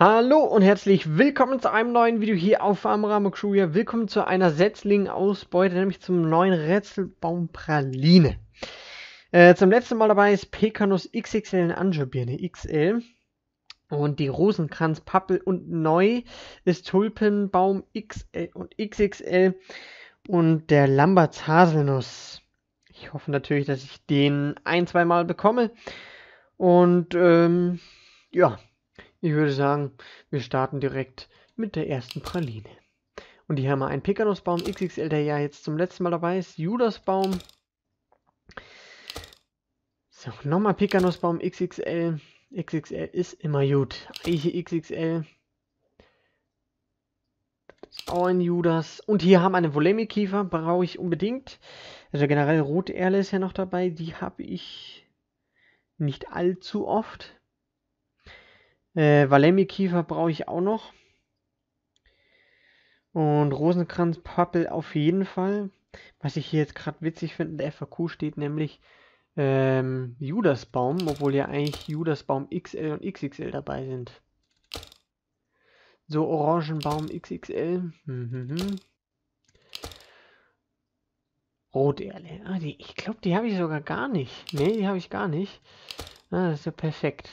Hallo und herzlich willkommen zu einem neuen Video hier auf Amramo Kruja. Willkommen zu einer Setzling-Ausbeute, nämlich zum neuen Rätselbaum Praline. Äh, zum letzten Mal dabei ist Pekanus XXL Angebirne XL. Und die Rosenkranz Pappel und neu ist Tulpenbaum XL und XXL und der Lamberts Haselnuss. Ich hoffe natürlich, dass ich den ein, zwei Mal bekomme. Und ähm, ja, ich würde sagen, wir starten direkt mit der ersten Praline. Und hier haben wir einen Pekanusbaum XXL, der ja jetzt zum letzten Mal dabei ist. Judasbaum. So, nochmal Pekanusbaum XXL. XXL ist immer gut. Eiche XXL. Das ist Auch ein Judas. Und hier haben wir eine Volemi-Kiefer, brauche ich unbedingt. Also generell Roterle ist ja noch dabei. Die habe ich nicht allzu oft. Äh, Valemi-Kiefer brauche ich auch noch. Und Rosenkranz Pappel auf jeden Fall. Was ich hier jetzt gerade witzig finde, der FAQ steht nämlich ähm, Judasbaum, obwohl ja eigentlich Judasbaum XL und XXL dabei sind. So, Orangenbaum XXL. Hm, hm, hm. Roterle. Ah, die, ich glaube, die habe ich sogar gar nicht. Ne, die habe ich gar nicht. Ah, das ist ja perfekt.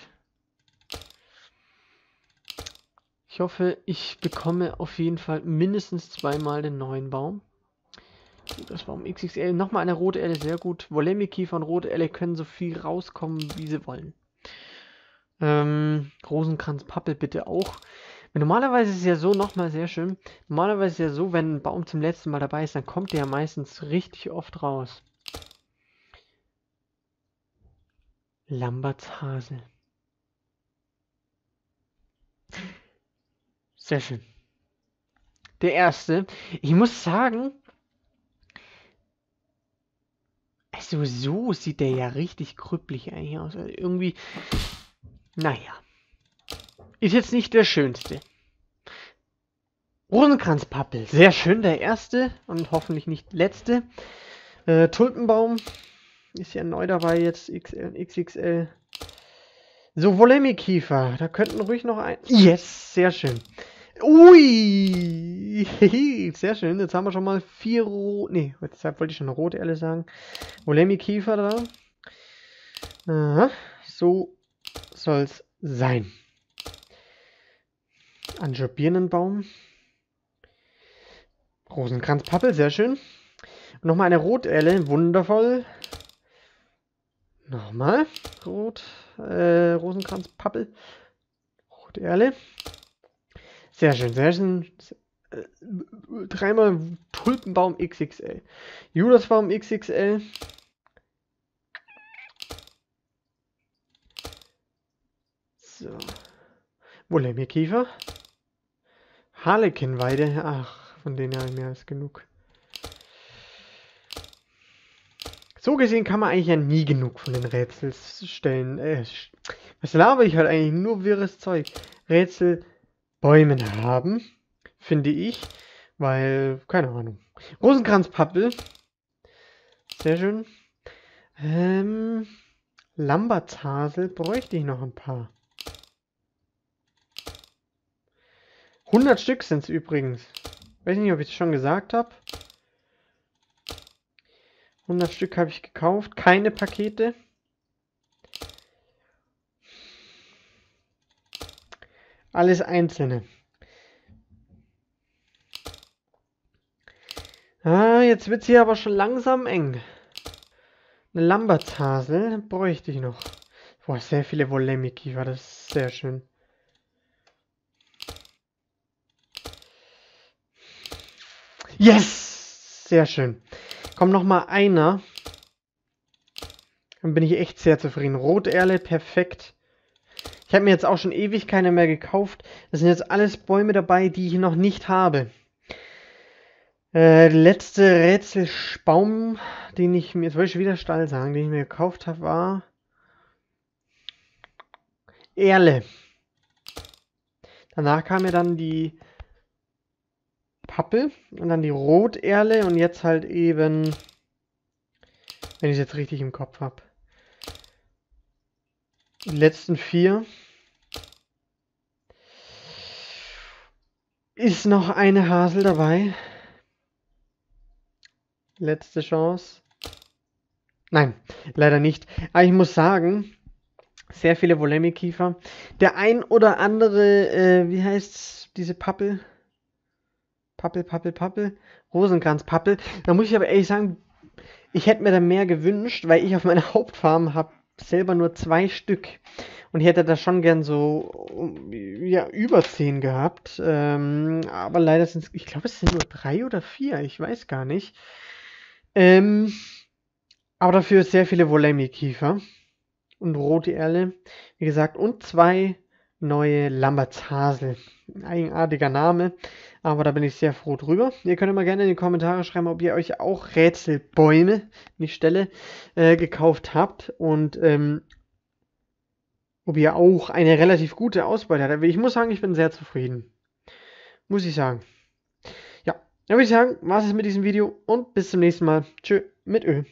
Ich hoffe, ich bekomme auf jeden Fall mindestens zweimal den neuen Baum. Das Baum XXL. Nochmal eine rote Elle, sehr gut. Wolemi-Kiefer und rote Elle können so viel rauskommen, wie sie wollen. Ähm, Rosenkranz Pappel bitte auch. Normalerweise ist es ja so, nochmal sehr schön, normalerweise ist es ja so, wenn ein Baum zum letzten Mal dabei ist, dann kommt der ja meistens richtig oft raus. Lamberts Hasel. Sehr schön. Der erste. Ich muss sagen, also so sieht der ja richtig krüppelig eigentlich aus. Also irgendwie, naja. Ist jetzt nicht der schönste. Rosenkranzpappel, sehr schön, der erste und hoffentlich nicht letzte. Äh, Tulpenbaum ist ja neu dabei jetzt, XL und XXL. So, Volemikiefer. da könnten ruhig noch ein... Yes, sehr schön. Ui! Sehr schön. Jetzt haben wir schon mal vier rote. Ne, deshalb wollte ich schon rote Elle sagen. Olemi-Kiefer da. Aha. So soll's sein. Anjo Birnenbaum. Rosenkranz Pappel, sehr schön. Und nochmal eine Rotelle, wundervoll. Nochmal. Rot. Äh, Rosenkranz Pappel. Roterle. Sehr schön, sehr schön. Dreimal Tulpenbaum XXL. Judasbaum XXL. So. Wollemmierkiefer. Harlekinweide. Ach, von denen habe ich mehr als genug. So gesehen kann man eigentlich ja nie genug von den Rätselstellen. Äh, was laber ich halt eigentlich? Nur wirres Zeug. Rätsel Bäumen haben, finde ich. Weil, keine Ahnung. Rosenkranzpappel. Sehr schön. Ähm, Lambertshasel bräuchte ich noch ein paar. 100 Stück sind es übrigens. Weiß nicht, ob ich es schon gesagt habe. 100 Stück habe ich gekauft. Keine Pakete. alles Einzelne. Ah, jetzt wird es hier aber schon langsam eng. Eine Lambertshasel bräuchte ich noch. Boah, sehr viele Wollemi-Kiefer, das ist sehr schön. Yes! Sehr schön. Komm, noch mal einer. Dann bin ich echt sehr zufrieden. Roterle, perfekt. Ich habe mir jetzt auch schon ewig keine mehr gekauft. Das sind jetzt alles Bäume dabei, die ich noch nicht habe. Äh, letzte Rätselbaum, den ich mir, jetzt wollte ich wieder Stall sagen, den ich mir gekauft habe, war Erle. Danach kam mir dann die Pappel und dann die Roterle und jetzt halt eben, wenn ich es jetzt richtig im Kopf habe. Die letzten vier. Ist noch eine Hasel dabei? Letzte Chance. Nein, leider nicht. Aber ich muss sagen, sehr viele Volemi-Kiefer. Der ein oder andere, äh, wie heißt diese Pappel? Pappel, Pappel, Pappel. Rosenkranz-Pappel. Da muss ich aber ehrlich sagen, ich hätte mir da mehr gewünscht, weil ich auf meiner Hauptfarm habe selber nur zwei Stück. Und ich hätte da schon gern so ja, über zehn gehabt. Ähm, aber leider sind es, ich glaube, es sind nur drei oder vier, ich weiß gar nicht. Ähm, aber dafür sehr viele Volemi-Kiefer und rote Erle, wie gesagt, und zwei neue Lambertshasel. Eigenartiger Name, aber da bin ich sehr froh drüber. Ihr könnt immer gerne in die Kommentare schreiben, ob ihr euch auch Rätselbäume, die Stelle, äh, gekauft habt und ähm, ob ihr auch eine relativ gute Ausbeute hattet. Ich muss sagen, ich bin sehr zufrieden. Muss ich sagen. Ja, dann würde ich sagen, war es mit diesem Video und bis zum nächsten Mal. Tschö mit Öl.